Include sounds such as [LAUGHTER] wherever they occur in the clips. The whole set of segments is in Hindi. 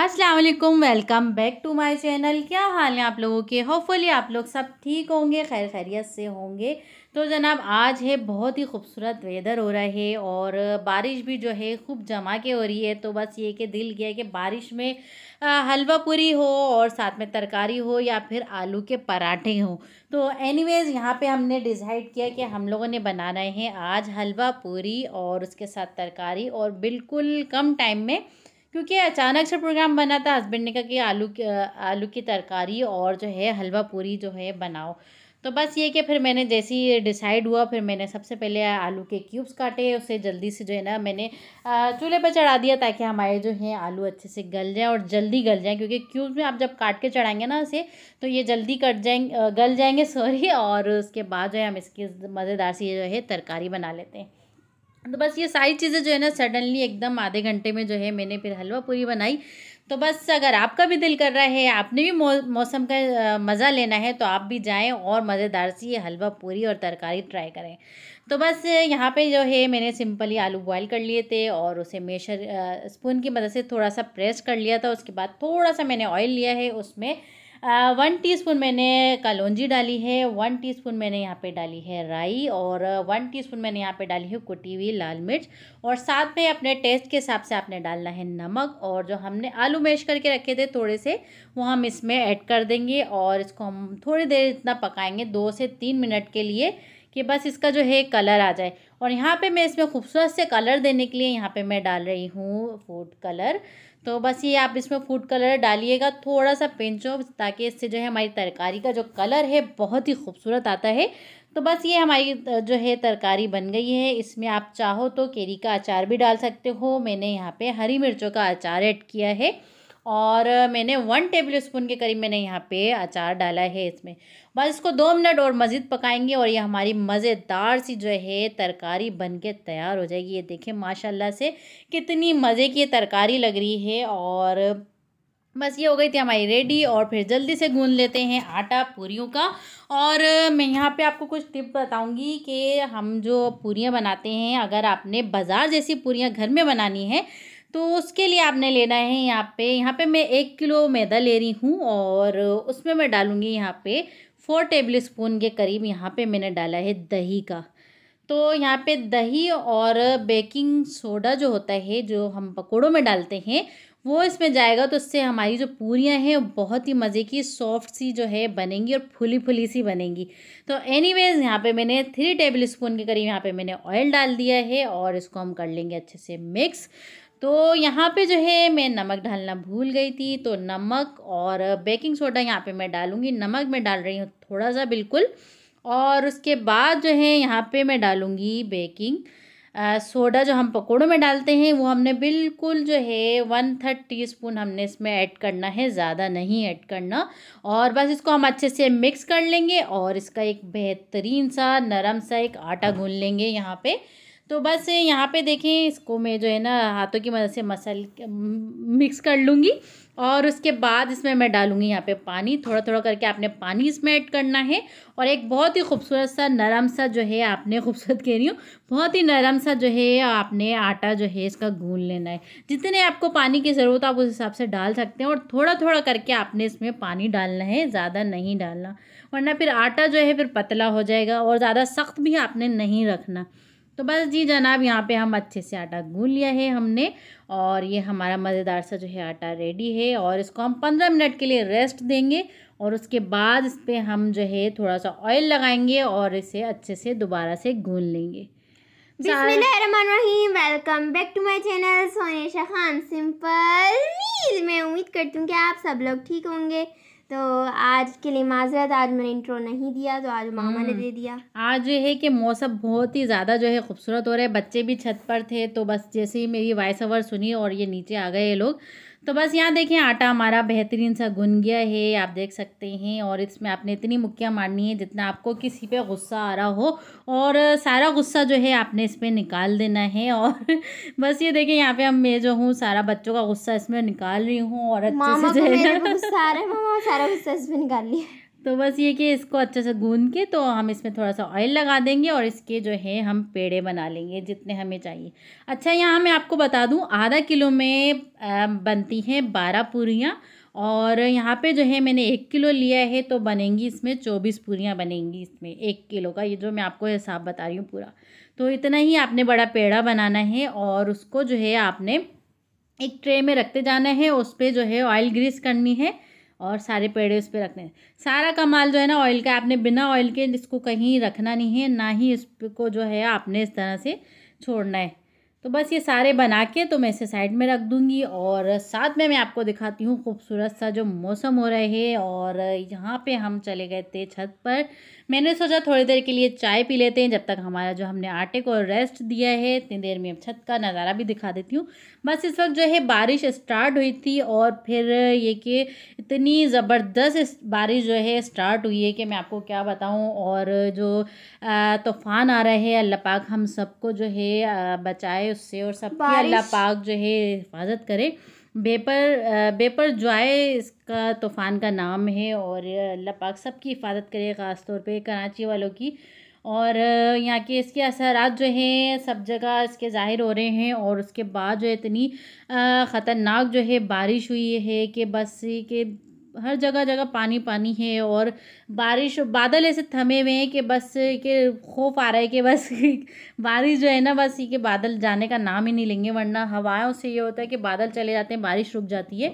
Aslam welcome back to my channel क्या हाल है आप लोगों के होपफुली आप लोग सब ठीक होंगे खैर खैरियत से होंगे तो जनाब आज है बहुत ही खूबसूरत वेदर हो रहा है और बारिश भी जो है खूब जमा के हो रही है तो बस ये कि दिल गया कि बारिश में हलवा पूरी हो और साथ में तरकारी हो या फिर आलू के पराठे हो तो एनीवेज़ यहाँ पे हमने डिसाइड किया कि हम लोगों ने बनाना है आज हलवा पूरी और उसके साथ तरकारी और बिल्कुल कम टाइम में क्योंकि अचानक से प्रोग्राम बना था हस्बैंड ने कहा कि आलू की आलू की तरकारी और जो है हलवा पूरी जो है बनाओ तो बस ये कि फिर मैंने जैसे ही डिसाइड हुआ फिर मैंने सबसे पहले आलू के क्यूब्स काटे उसे जल्दी से जो है ना मैंने चूल्हे पर चढ़ा दिया ताकि हमारे जो है आलू अच्छे से गल जाए और जल्दी गल जाए क्योंकि क्यूब्स में आप जब काट के चढ़ाएंगे ना उसे तो ये जल्दी कट जाएंगे गल जाएंगे [LAUGHS] सॉरी और उसके बाद जो है हम इसकी मज़ेदार सी जो है तरकारी बना लेते हैं तो बस ये सारी चीज़ें जो है ना सडनली एकदम आधे घंटे में जो है मैंने फिर हलवा पूरी बनाई तो बस अगर आपका भी दिल कर रहा है आपने भी मौसम का मज़ा लेना है तो आप भी जाएं और मज़ेदार सी ये हलवा पूरी और तरकारी ट्राई करें तो बस यहाँ पे जो है मैंने सिंपली आलू बॉईल कर लिए थे और उसे मेशर स्पून की मदद से थोड़ा सा प्रेस कर लिया था उसके बाद थोड़ा सा मैंने ऑयल लिया है उसमें वन टीस्पून मैंने कलौजी डाली है वन टीस्पून मैंने यहाँ पे डाली है राई और वन टीस्पून मैंने यहाँ पे डाली है कुटी हुई लाल मिर्च और साथ में अपने टेस्ट के हिसाब से आपने डालना है नमक और जो हमने आलू मैश करके रखे थे थोड़े से वो हम इसमें ऐड कर देंगे और इसको हम थोड़ी देर इतना पकाएँगे दो से तीन मिनट के लिए कि बस इसका जो है कलर आ जाए और यहाँ पे मैं इसमें खूबसूरत से कलर देने के लिए यहाँ पे मैं डाल रही हूँ फूड कलर तो बस ये आप इसमें फूड कलर डालिएगा थोड़ा सा पेंचो ताकि इससे जो है हमारी तरकारी का जो कलर है बहुत ही खूबसूरत आता है तो बस ये हमारी जो है तरकारी बन गई है इसमें आप चाहो तो केरी का अचार भी डाल सकते हो मैंने यहाँ पे हरी मिर्चों का अचार ऐड किया है और मैंने वन टेबल स्पून के करीब मैंने यहाँ पे अचार डाला है इसमें बस इसको दो मिनट और मज़ीद पकाएंगे और ये हमारी मज़ेदार सी जो है तरकारी बन के तैयार हो जाएगी ये देखें माशाल्लाह से कितनी मज़े की तरकारी लग रही है और बस ये हो गई थी हमारी रेडी और फिर जल्दी से गूंद लेते हैं आटा पूरियों का और मैं यहाँ पे आपको कुछ टिप बताऊंगी कि हम जो पूरियाँ बनाते हैं अगर आपने बाज़ार जैसी पूरियाँ घर में बनानी है तो उसके लिए आपने लेना है यहाँ पे यहाँ पे मैं एक किलो मैदा ले रही हूँ और उसमें मैं डालूँगी यहाँ पे फोर टेबल स्पून के करीब यहाँ पे मैंने डाला है दही का तो यहाँ पे दही और बेकिंग सोडा जो होता है जो हम पकौड़ों में डालते हैं वो इसमें जाएगा तो इससे हमारी जो पूरियाँ हैं बहुत ही मज़े की सॉफ्ट सी जो है बनेंगी और फुली फुली सी बनेंगी तो एनीवेज़ यहाँ पर मैंने थ्री टेबल स्पून के करीब यहाँ पे मैंने ऑयल डाल दिया है और इसको हम कर लेंगे अच्छे से मिक्स तो यहाँ पे जो है मैं नमक डालना भूल गई थी तो नमक और बेकिंग सोडा यहाँ पे मैं डालूँगी नमक मैं डाल रही हूँ थोड़ा सा बिल्कुल और उसके बाद जो है यहाँ पे मैं डालूँगी बेकिंग सोडा जो हम पकौड़ों में डालते हैं वो हमने बिल्कुल जो है वन थर्ड टी स्पून हमने इसमें ऐड करना है ज़्यादा नहीं ऐड करना और बस इसको हम अच्छे से मिक्स कर लेंगे और इसका एक बेहतरीन सा नरम सा एक आटा गूँध लेंगे यहाँ पर तो बस यहाँ पे देखें इसको मैं जो है ना हाथों की मदद से मसल मिक्स कर लूँगी और उसके बाद इसमें मैं डालूँगी यहाँ पे पानी थोड़ा थोड़ा करके आपने पानी इसमें ऐड करना है और एक बहुत ही खूबसूरत सा नरम सा जो है आपने खूबसूरत कह रही हूँ बहुत ही नरम सा जो है आपने आटा जो है इसका गूंद लेना है जितने आपको पानी की ज़रूरत आप उस हिसाब से डाल सकते हैं और थोड़ा थोड़ा करके आपने इसमें पानी डालना है ज़्यादा नहीं डालना वरना फिर आटा जो है फिर पतला हो जाएगा और ज़्यादा सख्त भी आपने नहीं रखना तो बस जी जनाब यहाँ पे हम अच्छे से आटा गूँ लिया है हमने और ये हमारा मज़ेदार सा जो है आटा रेडी है और इसको हम पंद्रह मिनट के लिए रेस्ट देंगे और उसके बाद इस पर हम जो है थोड़ा सा ऑयल लगाएंगे और इसे अच्छे से दोबारा से गूँ लेंगे welcome back to my channel Sonesha Khan simple meal मैं उम्मीद करती हूँ कि आप सब लोग ठीक होंगे तो आज के लिए माजरत आज मैंने इंट्रो नहीं दिया तो आज मामा ने हम्म। दे दिया आज जो है कि मौसम बहुत ही ज़्यादा जो है खूबसूरत हो रहा है बच्चे भी छत पर थे तो बस जैसे ही मेरी वॉइस ओवर सुनी और ये नीचे आ गए ये लोग तो बस यहाँ देखिए आटा हमारा बेहतरीन सा गुन गया है आप देख सकते हैं और इसमें आपने इतनी मुक्कियाँ मारनी है जितना आपको किसी पे गुस्सा आ रहा हो और सारा गुस्सा जो है आपने इसमें निकाल देना है और [LAUGHS] बस ये देखिए यहाँ पे हम मैं जो हूँ सारा बच्चों का गुस्सा इसमें निकाल रही हूँ और अच्छे से जो है [LAUGHS] सारा गुस्सा इसमें निकाल लिया तो बस ये कि इसको अच्छे से गूंद के तो हम इसमें थोड़ा सा ऑयल लगा देंगे और इसके जो है हम पेड़े बना लेंगे जितने हमें चाहिए अच्छा यहाँ मैं आपको बता दूँ आधा किलो में बनती हैं बारह पूरियाँ और यहाँ पे जो है मैंने एक किलो लिया है तो बनेंगी इसमें चौबीस पूरियाँ बनेंगी इसमें एक किलो का ये जो मैं आपको हिसाब बता रही हूँ पूरा तो इतना ही आपने बड़ा पेड़ा बनाना है और उसको जो है आपने एक ट्रे में रखते जाना है उस पर जो है ऑयल ग्रीस करनी है और सारे पेड़े उस पर रखने सारा कमाल जो है ना ऑयल का आपने बिना ऑयल के इसको कहीं रखना नहीं है ना ही इसको जो है आपने इस तरह से छोड़ना है तो बस ये सारे बना के तो मैं इसे साइड में रख दूँगी और साथ में मैं आपको दिखाती हूँ खूबसूरत सा जो मौसम हो रहे है और यहाँ पे हम चले गए थे छत पर मैंने सोचा थोड़ी देर के लिए चाय पी लेते हैं जब तक हमारा जो हमने आटे को रेस्ट दिया है इतनी देर में अब छत का नज़ारा भी दिखा देती हूँ बस इस वक्त जो है बारिश स्टार्ट हुई थी और फिर ये कि इतनी ज़बरदस्त बारिश जो है स्टार्ट हुई है कि मैं आपको क्या बताऊँ और जो तूफ़ान आ रहा है अल्लाह पाक हम सबको जो है बचाए उससे और सब अल्लाह पाक जो है हिफाजत करे बेपर बेपर जॉय इसका तूफ़ान का नाम है और अल्लाह पाक सब की हिफाजत करे ख़ास तौर पे कराची वालों की और यहाँ के इसके असरात जो हैं सब जगह इसके ज़ाहिर हो रहे हैं और उसके बाद जो है इतनी ख़तरनाक जो है बारिश हुई है कि बस के हर जगह जगह पानी पानी है और बारिश बादल ऐसे थमे हुए हैं कि बस के खौफ आ रहा है कि बस [LAUGHS] बारिश जो है ना बस ये बादल जाने का नाम ही नहीं लेंगे वरना हवाओं से ये होता है कि बादल चले जाते हैं बारिश रुक जाती है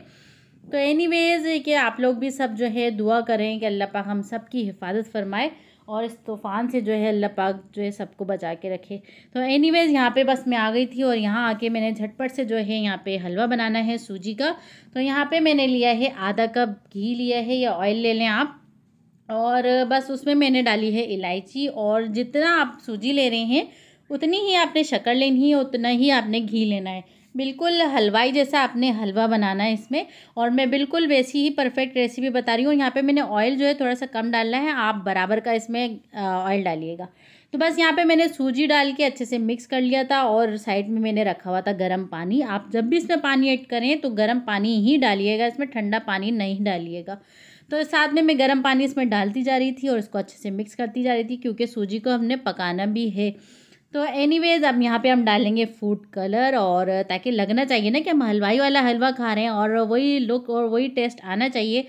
तो एनी वेज़ कि आप लोग भी सब जो है दुआ करें कि अल्लाह पाक हम सब की हिफाजत फरमाए और इस तूफ़ान से जो है अल्लाह पाक जो है सबको बचा के रखे तो एनीवेज़ यहाँ पे बस मैं आ गई थी और यहाँ आके मैंने झटपट से जो है यहाँ पे हलवा बनाना है सूजी का तो यहाँ पे मैंने लिया है आधा कप घी लिया है या ऑयल ले लें आप और बस उसमें मैंने डाली है इलायची और जितना आप सूजी ले रहे हैं उतनी ही आपने शक्कर लेनी है उतना ही आपने घी लेना है बिल्कुल हलवाई जैसा आपने हलवा बनाना है इसमें और मैं बिल्कुल वैसी ही परफेक्ट रेसिपी बता रही हूँ यहाँ पे मैंने ऑयल जो है थोड़ा सा कम डालना है आप बराबर का इसमें ऑयल डालिएगा तो बस यहाँ पे मैंने सूजी डाल के अच्छे से मिक्स कर लिया था और साइड में मैंने रखा हुआ था गर्म पानी आप जब भी इसमें पानी ऐड करें तो गर्म पानी ही डालिएगा इसमें ठंडा पानी नहीं डालिएगा तो साथ में मैं गर्म पानी इसमें डालती जा रही थी और इसको अच्छे से मिक्स करती जा रही थी क्योंकि सूजी को हमने पकाना भी है तो एनीवेज अब यहाँ पे हम डालेंगे फूड कलर और ताकि लगना चाहिए ना कि हम हलवाई वाला हलवा खा रहे हैं और वही लुक और वही टेस्ट आना चाहिए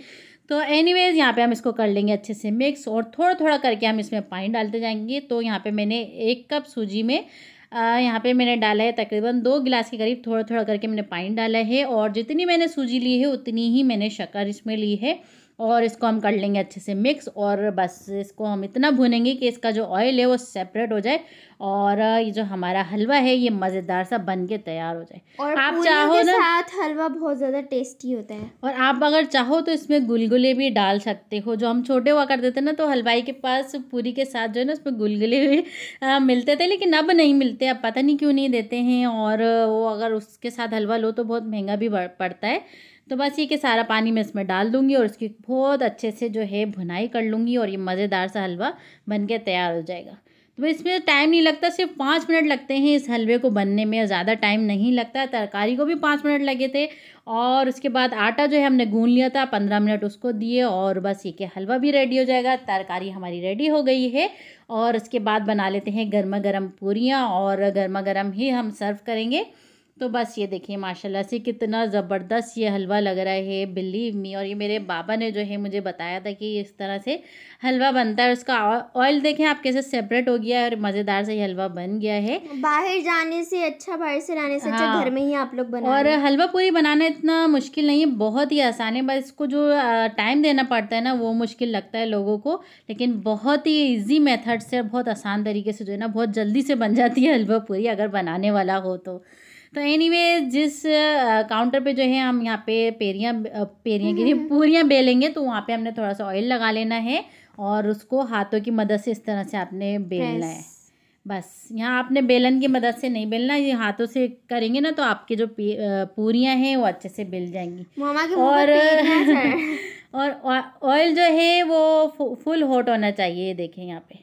तो एनीवेज यहाँ पे हम इसको कर लेंगे अच्छे से मिक्स और थोड़ा थोड़ा करके हम इसमें पानी डालते जाएंगे तो यहाँ पे मैंने एक कप सूजी में यहाँ पे मैंने डाला है तकरीबन दो गिलास के करीब थोड़ा थोड़ा करके मैंने पानी डाला है और जितनी मैंने सूजी ली है उतनी ही मैंने शक्कर इसमें ली है और इसको हम कर लेंगे अच्छे से मिक्स और बस इसको हम इतना भुनेंगे कि इसका जो ऑयल है वो सेपरेट हो जाए और ये जो हमारा हलवा है ये मज़ेदार सा बन के तैयार हो जाए और आप चाहो ना साथ हलवा बहुत ज़्यादा टेस्टी होता है और आप अगर चाहो तो इसमें गुलगुले भी डाल सकते हो जो हम छोटे हुआ करते थे ना तो हलवाई के पास पूरी के साथ जो है ना उसमें गुलगुले भी आ, मिलते थे लेकिन अब नहीं मिलते अब पता नहीं क्यों नहीं देते हैं और वो अगर उसके साथ हलवा लो तो बहुत महंगा भी पड़ता है तो बस ये कि सारा पानी मैं इसमें डाल दूँगी और इसकी बहुत अच्छे से जो है भुनाई कर लूँगी और ये मज़ेदार सा हलवा बन के तैयार हो जाएगा तो इसमें टाइम नहीं लगता सिर्फ पाँच मिनट लगते हैं इस हलवे को बनने में ज़्यादा टाइम नहीं लगता तरकारी को भी पाँच मिनट लगे थे और उसके बाद आटा जो है हमने गून लिया था पंद्रह मिनट उसको दिए और बस ये कि हलवा भी रेडी हो जाएगा तरकारी हमारी रेडी हो गई है और उसके बाद बना लेते हैं गर्मा गर्म पूरियाँ और गर्मा गर्म ही हम सर्व करेंगे तो बस ये देखिए माशाल्लाह से कितना ज़बरदस्त ये हलवा लग रहा है बिलीव मी और ये मेरे बाबा ने जो है मुझे बताया था कि इस तरह से हलवा बनता है उसका ऑयल देखें आप कैसे सेपरेट हो गया है और मज़ेदार से हलवा बन गया है बाहर जाने से अच्छा बाहर से रहने से अच्छा, हाँ। अच्छा घर में ही आप लोग बना और हलवा पूरी बनाना इतना मुश्किल नहीं है बहुत ही आसान है बस इसको जो टाइम देना पड़ता है ना वो मुश्किल लगता है लोगों को लेकिन बहुत ही ईजी मेथड से बहुत आसान तरीके से जो है ना बहुत जल्दी से बन जाती है हलवा पूरी अगर बनाने वाला हो तो तो एनीवे जिस काउंटर पे जो है हम यहाँ पे पेरियाँ पेरियाँ लिए हम्म। पूरियाँ बेलेंगे तो वहाँ पे हमने थोड़ा सा ऑयल लगा लेना है और उसको हाथों की मदद से इस तरह से आपने बेलना है बस यहाँ आपने बेलन की मदद से नहीं बेलना ये हाथों से करेंगे ना तो आपके जो पूरियाँ हैं वो अच्छे से बेल जाएंगी मामा के [LAUGHS] और और ऑयल जो है वो फुल हॉट होना चाहिए देखें यहाँ पे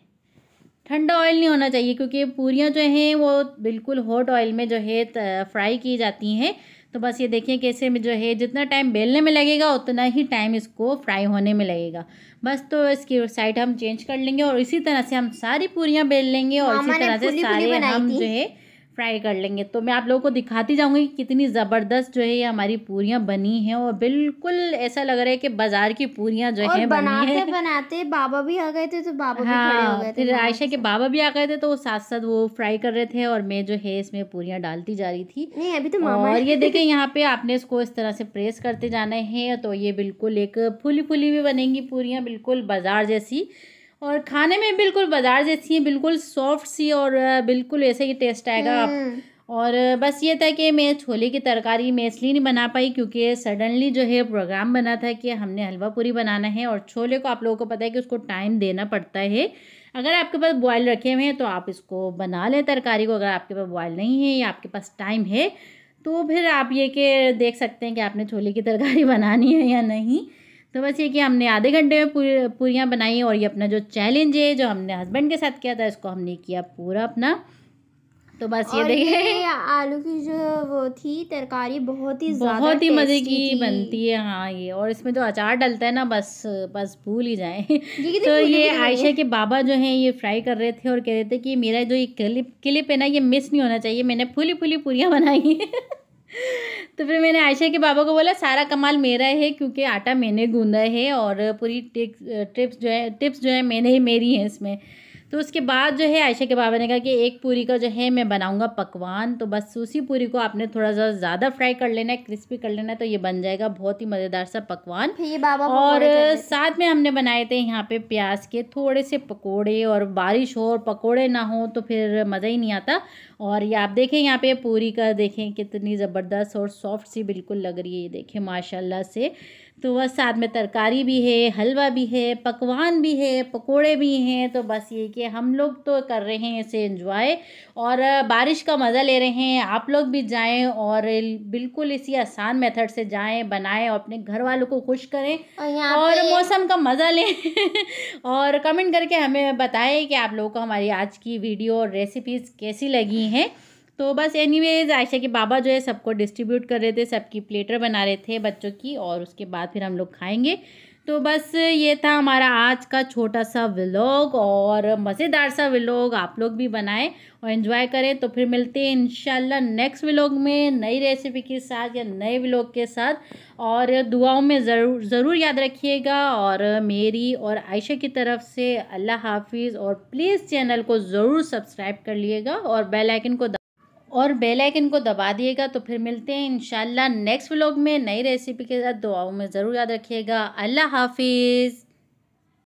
ठंडा ऑयल नहीं होना चाहिए क्योंकि पूरियाँ जो हैं वो बिल्कुल हॉट ऑयल में जो है फ्राई की जाती हैं तो बस ये देखिए कैसे में जो है जितना टाइम बेलने में लगेगा उतना ही टाइम इसको फ्राई होने में लगेगा बस तो इसकी साइड हम चेंज कर लेंगे और इसी तरह से हम सारी पूरियाँ बेल लेंगे और इसी तरह से सारे हम जो है फ्राई कर लेंगे तो मैं आप लोगों को दिखाती जाऊंगी कि कितनी ज़बरदस्त जो है ये हमारी पूरियाँ बनी हैं और बिल्कुल ऐसा लग रहा है कि बाज़ार की पूरियाँ जो है बनाते है। बनाते बाबा भी आ गए थे तो बाबा हाँ, भी खड़े हो हाँ, गए थे फिर आयशा के बाबा भी आ गए थे तो वो साथ साथ वो फ्राई कर रहे थे और मैं जो है इसमें पूरियाँ डालती जा रही थी नहीं अभी तो मामा और ये देखें यहाँ पे आपने इसको इस तरह से प्रेस करते जाना है तो ये बिल्कुल एक फूली फूली भी बनेंगी पूरियाँ बिल्कुल बाज़ार जैसी और खाने में बिल्कुल बाजार जैसी है बिल्कुल सॉफ्ट सी और बिल्कुल ऐसे ही टेस्ट आएगा आप हम्म। और बस ये था कि मैं छोले की तरकारी मैं इसलिए नहीं बना पाई क्योंकि सडनली जो है प्रोग्राम बना था कि हमने हलवा पूरी बनाना है और छोले को आप लोगों को पता है कि उसको टाइम देना पड़ता है अगर आपके पास बॉयल रखे हुए हैं तो आप इसको बना लें तरकारी को अगर आपके पास बॉयल नहीं है या आपके पास टाइम है तो फिर आप ये के देख सकते हैं कि आपने छोले की तरकारी [LAUGHS] बनानी है या नहीं तो बस ये कि हमने आधे घंटे में पूरी पूरियाँ बनाई और ये अपना जो चैलेंज है जो हमने हस्बैंड के साथ किया था इसको हमने किया पूरा अपना तो बस ये देखिए आलू की जो वो थी तरकारी बहुत ही बहुत ही मज़े की बनती है हाँ ये और इसमें जो अचार डलता है ना बस बस भूल ही जाए [LAUGHS] तो ये आयशा के बाबा जो हैं ये फ्राई कर रहे थे और कह रहे थे कि मेरा जो ये क्लिप क्लिप है ना ये मिस नहीं होना चाहिए मैंने फूली फूली पूरियाँ बनाई [LAUGHS] [LAUGHS] तो फिर मैंने आयशा के बाबा को बोला सारा कमाल मेरा है क्योंकि आटा मैंने गूंदा है और पूरी टिप्स जो है टिप्स जो है मैंने ही मेरी हैं इसमें तो उसके बाद जो है आयशा के बाबा ने कहा कि एक पूरी का जो है मैं बनाऊँगा पकवान तो बस उसी पूरी को आपने थोड़ा सा ज़्यादा फ्राई कर लेना है क्रिस्पी कर लेना है तो ये बन जाएगा बहुत ही मज़ेदार सा पकवान ये बाबा और साथ में हमने बनाए थे यहाँ पे प्याज के थोड़े से पकोड़े और बारिश हो और पकौड़े ना हो तो फिर मज़ा ही नहीं आता और ये आप देखें यहाँ पे पूरी का देखें कितनी ज़बरदस्त और सॉफ्ट सी बिल्कुल लग रही है ये देखें माशाला से तो बस साथ में तरकारी भी है हलवा भी है पकवान भी है पकोड़े भी हैं तो बस ये कि हम लोग तो कर रहे हैं इसे एंजॉय और बारिश का मज़ा ले रहे हैं आप लोग भी जाएं और बिल्कुल इसी आसान मेथड से जाएं बनाएं और अपने घर वालों को खुश करें और, और मौसम का मज़ा लें [LAUGHS] और कमेंट करके हमें बताएं कि आप लोगों को हमारी आज की वीडियो और रेसिपीज़ कैसी लगी हैं तो बस एनीवेज आयशा के बाबा जो है सबको डिस्ट्रीब्यूट कर रहे थे सबकी प्लेटर बना रहे थे बच्चों की और उसके बाद फिर हम लोग खाएंगे तो बस ये था हमारा आज का छोटा सा व्लॉग और मज़ेदार सा व्लॉग आप लोग भी बनाएं और इन्जॉय करें तो फिर मिलते हैं इंशाल्लाह नेक्स्ट व्लॉग में नई रेसिपी के साथ या नए व्लॉग के साथ और दुआओं में ज़रूर ज़रूर याद रखिएगा और मेरी और आयशा की तरफ से अल्लाह हाफिज़ और प्लीज़ चैनल को ज़रूर सब्सक्राइब कर लिएगा और बेल आइकन को और बेल आइकन को दबा दिएगा तो फिर मिलते हैं इंशाल्लाह नेक्स्ट व्लॉग में नई रेसिपी के साथ दुआओं में ज़रूर याद रखिएगा अल्लाह हाफिज़